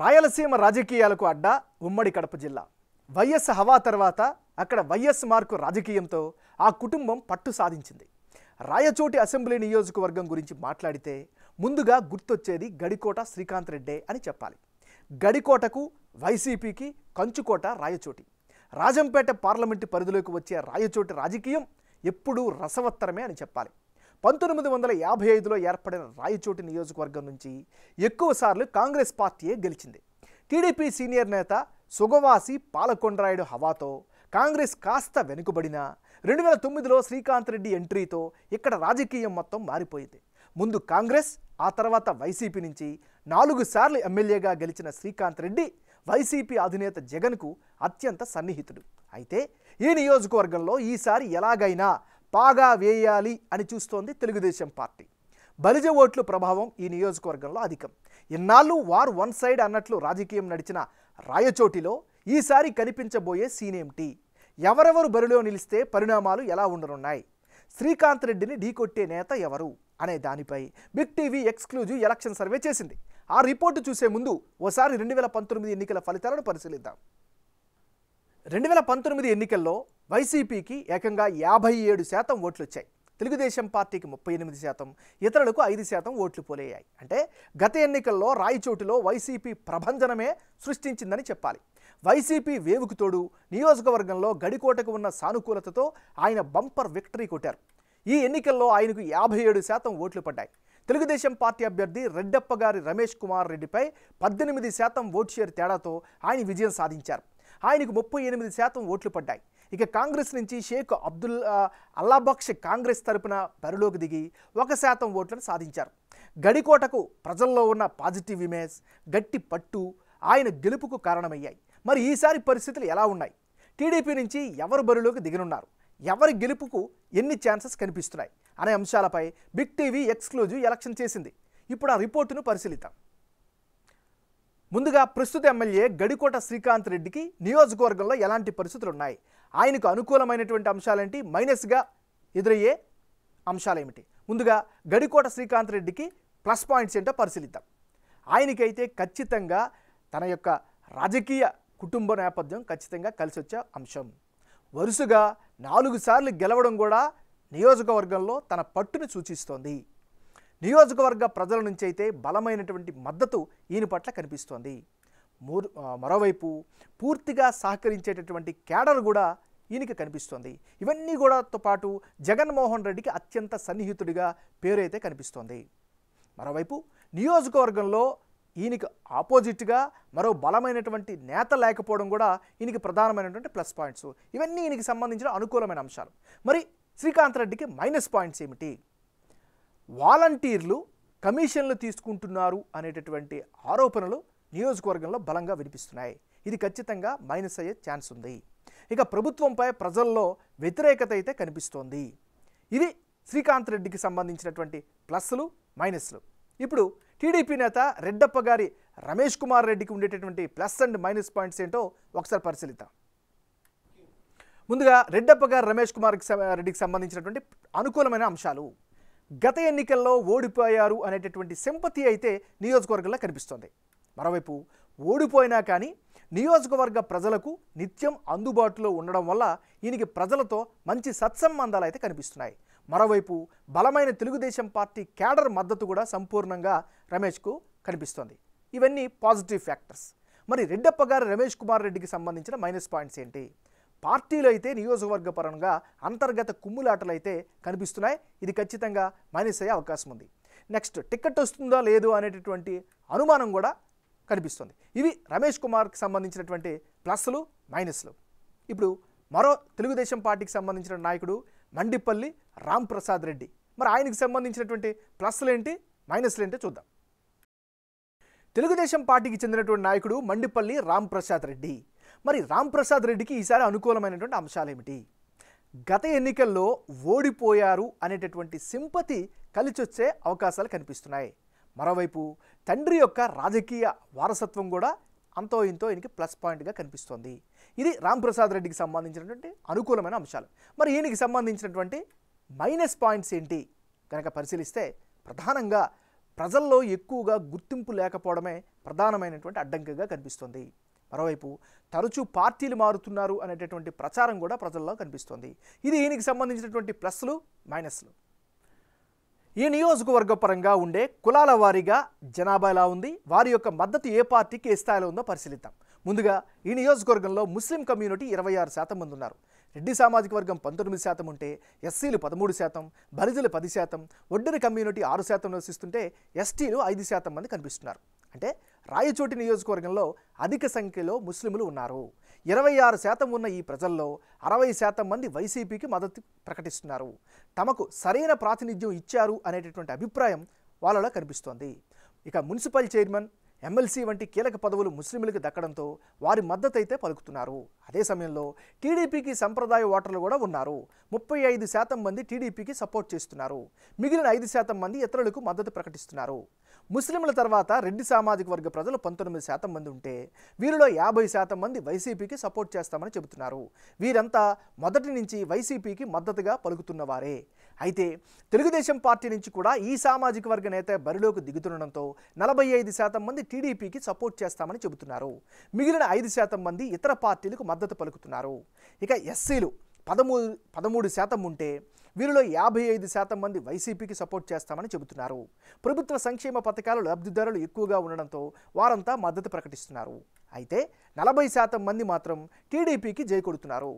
రాయలసీమ రాజకీయాలకు అడ్డా ఉమ్మడి కడప జిల్లా వైఎస్ హవా తర్వాత అక్కడ వైఎస్ మార్కు రాజకీయంతో ఆ కుటుంబం పట్టు సాధించింది రాయచోటి అసెంబ్లీ నియోజకవర్గం గురించి మాట్లాడితే ముందుగా గుర్తొచ్చేది గడికోట శ్రీకాంత్ రెడ్డే అని చెప్పాలి గడికోటకు వైసీపీకి కంచుకోట రాయచోటి రాజంపేట పార్లమెంటు పరిధిలోకి వచ్చే రాయచోటి రాజకీయం ఎప్పుడూ రసవత్తరమే అని చెప్పాలి పంతొమ్మిది వందల యాభై ఐదులో ఏర్పడిన రాయచోటి నియోజకవర్గం నుంచి ఎక్కువసార్లు కాంగ్రెస్ పార్టీయే గెలిచింది టీడీపీ సీనియర్ నేత సుగవాసి పాలకొండరాయుడు హవాతో కాంగ్రెస్ కాస్త వెనుకబడిన రెండు వేల తొమ్మిదిలో శ్రీకాంత్ రెడ్డి ఎంట్రీతో ఇక్కడ రాజకీయం మొత్తం మారిపోయింది ముందు కాంగ్రెస్ ఆ తర్వాత వైసీపీ నుంచి నాలుగు సార్లు ఎమ్మెల్యేగా గెలిచిన శ్రీకాంత్ రెడ్డి వైసీపీ అధినేత జగన్కు అత్యంత సన్నిహితుడు అయితే ఈ నియోజకవర్గంలో ఈసారి ఎలాగైనా పాగా వేయాలి అని చూస్తోంది తెలుగుదేశం పార్టీ బలిజ ఓట్లు ప్రభావం ఈ నియోజకవర్గంలో అధికం ఇన్నాళ్ళు వార్ వన్ సైడ్ అన్నట్లు రాజకీయం నడిచిన రాయచోటిలో ఈసారి కనిపించబోయే సీనేమిటి ఎవరెవరు బరిలో నిలిస్తే పరిణామాలు ఎలా ఉండనున్నాయి శ్రీకాంత్ రెడ్డిని ఢీకొట్టే నేత ఎవరు అనే దానిపై big TV exclusive election survey చేసింది ఆ రిపోర్టు చూసే ముందు ఓసారి రెండు వేల పంతొమ్మిది ఎన్నికల ఫలితాలను పరిశీలిద్దాం రెండు వేల పంతొమ్మిది ఎన్నికల్లో వైసీపీకి ఏకంగా యాభై ఏడు శాతం ఓట్లు వచ్చాయి తెలుగుదేశం పార్టీకి ముప్పై ఎనిమిది శాతం ఇతరులకు ఐదు శాతం ఓట్లు పోలేయాయి అంటే గత ఎన్నికల్లో రాయచోటిలో వైసీపీ ప్రభంజనమే సృష్టించిందని చెప్పాలి వైసీపీ వేవుకు తోడు నియోజకవర్గంలో గడికోటకు ఉన్న సానుకూలతతో ఆయన బంపర్ విక్టరీ కొట్టారు ఈ ఎన్నికల్లో ఆయనకు యాభై ఏడు శాతం ఓట్లు పడ్డాయి తెలుగుదేశం పార్టీ అభ్యర్థి రెడ్డప్ప గారి రమేష్ కుమార్ రెడ్డిపై పద్దెనిమిది శాతం ఓటు షేర్ తేడాతో ఆయన విజయం సాధించారు ఆయనకు ముప్పై ఎనిమిది శాతం ఓట్లు పడ్డాయి ఇక కాంగ్రెస్ నుంచి షేక్ అబ్దుల్ అల్లాబక్ష్ కాంగ్రెస్ తరపున బరిలోకి దిగి ఒక శాతం ఓట్లను సాధించారు గడికోటకు ప్రజల్లో ఉన్న పాజిటివ్ ఇమేజ్ గట్టి పట్టు ఆయన గెలుపుకు కారణమయ్యాయి మరి ఈసారి పరిస్థితులు ఎలా ఉన్నాయి టీడీపీ నుంచి ఎవరు బరిలోకి దిగనున్నారు ఎవరి గెలుపుకు ఎన్ని ఛాన్సెస్ కనిపిస్తున్నాయి అనే అంశాలపై బిగ్ టీవీ ఎక్స్క్లూజివ్ ఎలక్షన్ చేసింది ఇప్పుడు ఆ రిపోర్టును పరిశీలిద్దాం ముందుగా ప్రస్తుత ఎమ్మెల్యే గడికోట శ్రీకాంత్ రెడ్డికి నియోజకవర్గంలో ఎలాంటి పరిస్థితులు ఉన్నాయి ఆయనకు అనుకూలమైనటువంటి అంశాలేంటి మైనస్గా ఎదురయ్యే అంశాలేమిటి ముందుగా గడికోట శ్రీకాంత్ రెడ్డికి ప్లస్ పాయింట్స్ ఏంటో పరిశీలిద్దాం ఆయనకైతే ఖచ్చితంగా తన యొక్క రాజకీయ కుటుంబ నేపథ్యం ఖచ్చితంగా కలిసి వచ్చే అంశం వరుసగా నాలుగు సార్లు గెలవడం కూడా నియోజకవర్గంలో తన పట్టును సూచిస్తోంది నియోజకవర్గ ప్రజల నుంచి అయితే బలమైనటువంటి మద్దతు ఈయన పట్ల కనిపిస్తోంది మరోవైపు పూర్తిగా సహకరించేటటువంటి కేడర్ కూడా ఈయనకి కనిపిస్తోంది ఇవన్నీ కూడాతో పాటు జగన్మోహన్ రెడ్డికి అత్యంత సన్నిహితుడిగా పేరైతే కనిపిస్తోంది మరోవైపు నియోజకవర్గంలో ఈయనకి ఆపోజిట్గా మరో బలమైనటువంటి నేత లేకపోవడం కూడా ఈయనకి ప్రధానమైనటువంటి ప్లస్ పాయింట్స్ ఇవన్నీ ఈయనకి సంబంధించిన అనుకూలమైన అంశాలు మరి శ్రీకాంత్ రెడ్డికి మైనస్ పాయింట్స్ ఏమిటి వాలంటీర్లు కమిషన్లు తీసుకుంటున్నారు అనేటటువంటి ఆరోపణలు నియోజకవర్గంలో బలంగా వినిపిస్తున్నాయి ఇది ఖచ్చితంగా మైనస్ అయ్యే ఛాన్స్ ఉంది ఇక ప్రభుత్వంపై ప్రజల్లో వ్యతిరేకత అయితే కనిపిస్తోంది ఇది శ్రీకాంత్ రెడ్డికి సంబంధించినటువంటి ప్లస్లు మైనస్లు ఇప్పుడు టీడీపీ నేత రెడ్డప్ప గారి రమేష్ కుమార్ రెడ్డికి ఉండేటటువంటి ప్లస్ అండ్ మైనస్ పాయింట్స్ ఏంటో ఒకసారి పరిశీలిద్దాం ముందుగా రెడ్డప్ప గారు రమేష్ కుమార్ రెడ్డికి సంబంధించినటువంటి అనుకూలమైన అంశాలు గత ఎన్నికల్లో ఓడిపోయారు అనేటటువంటి సింపతి అయితే నియోజకవర్గంలో కనిపిస్తోంది మరోవైపు ఓడిపోయినా కానీ నియోజకవర్గ ప్రజలకు నిత్యం అందుబాటులో ఉండడం వల్ల ఈయనకి ప్రజలతో మంచి సత్సంబంధాలు అయితే కనిపిస్తున్నాయి మరోవైపు బలమైన తెలుగుదేశం పార్టీ క్యాడర్ మద్దతు కూడా సంపూర్ణంగా రమేష్కు కనిపిస్తోంది ఇవన్నీ పాజిటివ్ ఫ్యాక్టర్స్ మరి రెడ్డప్ప గారు రమేష్ కుమార్ రెడ్డికి సంబంధించిన మైనస్ పాయింట్స్ ఏంటి పార్టీలు అయితే నియోజకవర్గ పరంగా అంతర్గత కుమ్ములాటలు అయితే కనిపిస్తున్నాయి ఇది ఖచ్చితంగా మైనస్ అయ్యే అవకాశం ఉంది నెక్స్ట్ టికెట్ వస్తుందా లేదో అనేటటువంటి అనుమానం కూడా కనిపిస్తుంది ఇవి రమేష్ కుమార్కి సంబంధించినటువంటి ప్లస్లు మైనస్లు ఇప్పుడు మరో తెలుగుదేశం పార్టీకి సంబంధించిన నాయకుడు మండిపల్లి రాంప్రసాద్ రెడ్డి మరి ఆయనకు సంబంధించినటువంటి ప్లస్లు ఏంటి మైనస్లు ఏంటి చూద్దాం తెలుగుదేశం పార్టీకి చెందినటువంటి నాయకుడు మండిపల్లి రాంప్రసాద్ రెడ్డి మరి రాంప్రసాద్ రెడ్డికి ఈసారి అనుకూలమైనటువంటి అంశాలు ఏమిటి గత ఎన్నికల్లో ఓడిపోయారు అనేటటువంటి సింపతి కలిసొచ్చే అవకాశాలు కనిపిస్తున్నాయి మరోవైపు తండ్రి యొక్క రాజకీయ వారసత్వం కూడా అంతో ఇంతో ఈయనకి ప్లస్ పాయింట్గా కనిపిస్తోంది ఇది రాంప్రసాద్ రెడ్డికి సంబంధించినటువంటి అనుకూలమైన అంశాలు మరి ఈయనకి సంబంధించినటువంటి మైనస్ పాయింట్స్ ఏంటి కనుక పరిశీలిస్తే ప్రధానంగా ప్రజల్లో ఎక్కువగా గుర్తింపు లేకపోవడమే ప్రధానమైనటువంటి అడ్డంకిగా కనిపిస్తుంది మరోవైపు తరచూ పార్టీలు మారుతున్నారు అనేటటువంటి ప్రచారం కూడా ప్రజల్లో కనిపిస్తోంది ఇది ఈయనకి సంబంధించినటువంటి ప్లస్లు మైనస్లు ఈ నియోజకవర్గ పరంగా ఉండే కులాల వారీగా జనాభా ఎలా ఉంది వారి యొక్క మద్దతు ఏ పార్టీకి ఏ స్థాయిలో ఉందో పరిశీలిద్దాం ముందుగా ఈ నియోజకవర్గంలో ముస్లిం కమ్యూనిటీ ఇరవై ఆరు శాతం మంది ఉన్నారు రెడ్డి సామాజిక వర్గం పంతొమ్మిది శాతం ఉంటే ఎస్సీలు పదమూడు శాతం బరిజలు పది శాతం ఒడ్డరి కమ్యూనిటీ ఆరు శాతం నివసిస్తుంటే ఎస్టీలు ఐదు శాతం మంది కనిపిస్తున్నారు అంటే రాయచోటి నియోజకవర్గంలో అధిక సంఖ్యలో ముస్లింలు ఉన్నారు ఇరవై ఆరు శాతం ఉన్న ఈ ప్రజల్లో అరవై శాతం మంది వైసీపీకి మద్దతు ప్రకటిస్తున్నారు తమకు సరైన ప్రాతినిధ్యం ఇచ్చారు అనేటటువంటి అభిప్రాయం వాళ్ళలో కనిపిస్తోంది ఇక మున్సిపల్ చైర్మన్ ఎమ్మెల్సీ వంటి కీలక పదవులు ముస్లింలకు దక్కడంతో వారి మద్దతు అయితే పలుకుతున్నారు అదే సమయంలో టీడీపీకి సంప్రదాయ ఓటర్లు కూడా ఉన్నారు ముప్పై ఐదు శాతం మంది టీడీపీకి సపోర్ట్ చేస్తున్నారు మిగిలిన ఐదు శాతం మంది ఇతరులకు మద్దతు ప్రకటిస్తున్నారు ముస్లింల తర్వాత రెడ్డి సామాజిక వర్గ ప్రజలు పంతొమ్మిది శాతం మంది ఉంటే వీరిలో యాభై శాతం మంది వైసీపీకి సపోర్ట్ చేస్తామని చెబుతున్నారు వీరంతా మొదటి నుంచి వైసీపీకి మద్దతుగా పలుకుతున్నవారే అయితే తెలుగుదేశం పార్టీ నుంచి కూడా ఈ సామాజిక వర్గ నేత బరిలోకి దిగుతుండడంతో నలభై ఐదు శాతం మంది టీడీపీకి సపోర్ట్ చేస్తామని చెబుతున్నారు మిగిలిన ఐదు శాతం మంది ఇతర పార్టీలకు మద్దతు పలుకుతున్నారు ఇక ఎస్సీలు పదమూడు పదమూడు శాతం ఉంటే వీరిలో యాభై ఐదు శాతం మంది వైసీపీకి సపోర్ట్ చేస్తామని చెబుతున్నారు ప్రభుత్వ సంక్షేమ పథకాలు లబ్ధిదారులు ఎక్కువగా ఉండడంతో వారంతా మద్దతు ప్రకటిస్తున్నారు అయితే నలభై శాతం మంది మాత్రం టీడీపీకి కొడుతున్నారు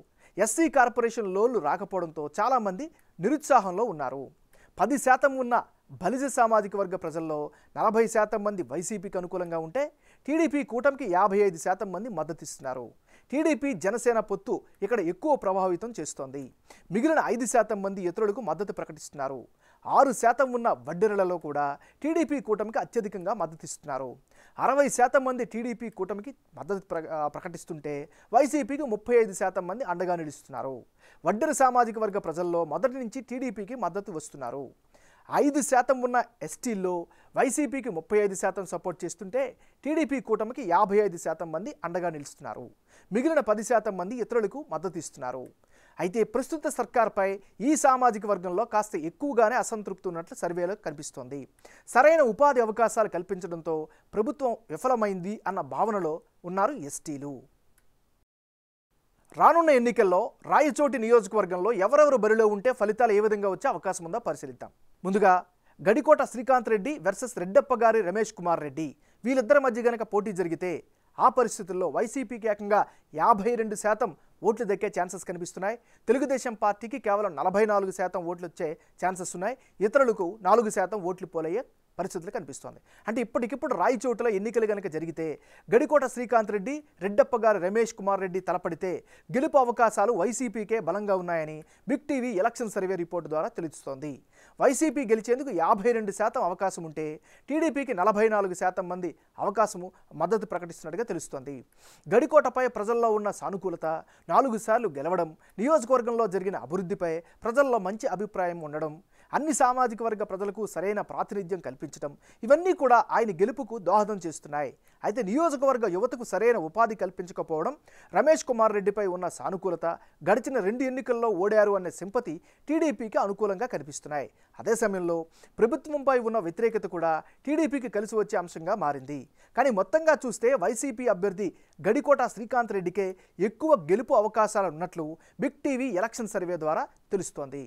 ఎస్సీ కార్పొరేషన్ లోన్లు రాకపోవడంతో చాలామంది నిరుత్సాహంలో ఉన్నారు పది శాతం ఉన్న బలిజ సామాజిక వర్గ ప్రజల్లో నలభై శాతం మంది వైసీపీకి అనుకూలంగా ఉంటే టీడీపీ కూటమికి యాభై ఐదు శాతం మంది మద్దతిస్తున్నారు టీడీపీ జనసేన పొత్తు ఇక్కడ ఎక్కువ ప్రభావితం చేస్తోంది మిగిలిన ఐదు శాతం మంది ఇతరులకు మద్దతు ప్రకటిస్తున్నారు ఆరు శాతం ఉన్న వడ్డెరలలో కూడా టీడీపీ కూటమికి అత్యధికంగా మద్దతిస్తున్నారు అరవై శాతం మంది టీడీపీ కూటమికి మద్దతు ప్రకటిస్తుంటే వైసీపీకి ముప్పై ఐదు శాతం మంది అండగా నిలుస్తున్నారు వడ్డెర సామాజిక వర్గ ప్రజల్లో మొదటి నుంచి టీడీపీకి మద్దతు వస్తున్నారు ఐదు శాతం ఉన్న ఎస్టీల్లో వైసీపీకి ముప్పై ఐదు శాతం సపోర్ట్ చేస్తుంటే టీడీపీ కూటమికి యాభై ఐదు శాతం మంది అండగా నిలుస్తున్నారు మిగిలిన పది శాతం మంది ఇతరులకు మద్దతు ఇస్తున్నారు అయితే ప్రస్తుత సర్కార్పై ఈ సామాజిక వర్గంలో కాస్త ఎక్కువగానే అసంతృప్తి ఉన్నట్లు సర్వేలో కనిపిస్తోంది సరైన ఉపాధి అవకాశాలు కల్పించడంతో ప్రభుత్వం విఫలమైంది అన్న భావనలో ఉన్నారు ఎస్టీలు రానున్న ఎన్నికల్లో రాయచోటి నియోజకవర్గంలో ఎవరెవరు బరిలో ఉంటే ఫలితాలు ఏ విధంగా వచ్చే అవకాశం ఉందో పరిశీలిద్దాం ముందుగా గడికోట శ్రీకాంత్ రెడ్డి వర్సెస్ రెడ్డప్ప గారి రమేష్ కుమార్ రెడ్డి వీళ్ళిద్దరి మధ్య గనక పోటీ జరిగితే ఆ పరిస్థితుల్లో వైసీపీకి ఏకంగా యాభై రెండు శాతం ఓట్లు దక్కే ఛాన్సెస్ కనిపిస్తున్నాయి తెలుగుదేశం పార్టీకి కేవలం నలభై నాలుగు శాతం ఓట్లు వచ్చే ఛాన్సెస్ ఉన్నాయి ఇతరులకు నాలుగు శాతం ఓట్లు పోలయ్యే పరిస్థితులు కనిపిస్తోంది అంటే ఇప్పటికిప్పుడు రాయచోటులో ఎన్నికలు కనుక జరిగితే గడికోట శ్రీకాంత్ రెడ్డి రెడ్డప్ప గారు రమేష్ కుమార్ రెడ్డి తలపడితే గెలుపు అవకాశాలు వైసీపీకే బలంగా ఉన్నాయని big TV election survey report ద్వారా తెలుస్తోంది వైసీపీ గెలిచేందుకు యాభై రెండు శాతం అవకాశం ఉంటే టీడీపీకి నలభై నాలుగు శాతం మంది అవకాశము మద్దతు ప్రకటిస్తున్నట్టుగా తెలుస్తోంది గడికోటపై ప్రజల్లో ఉన్న సానుకూలత నాలుగు సార్లు గెలవడం నియోజకవర్గంలో జరిగిన అభివృద్ధిపై ప్రజల్లో మంచి అభిప్రాయం ఉండడం అన్ని సామాజిక వర్గ ప్రజలకు సరైన ప్రాతినిధ్యం కల్పించడం ఇవన్నీ కూడా ఆయన గెలుపుకు దోహదం చేస్తున్నాయి అయితే నియోజకవర్గ యువతకు సరైన ఉపాధి కల్పించకపోవడం రమేష్ కుమార్ రెడ్డిపై ఉన్న సానుకూలత గడిచిన రెండు ఎన్నికల్లో ఓడారు అనే సింపతి టీడీపీకి అనుకూలంగా కనిపిస్తున్నాయి అదే సమయంలో ప్రభుత్వంపై ఉన్న వ్యతిరేకత కూడా టీడీపీకి కలిసి వచ్చే అంశంగా మారింది కానీ మొత్తంగా చూస్తే వైసీపీ అభ్యర్థి గడికోట శ్రీకాంత్ రెడ్డికే ఎక్కువ గెలుపు అవకాశాలు ఉన్నట్లు బిగ్ టీవీ ఎలక్షన్ సర్వే ద్వారా తెలుస్తోంది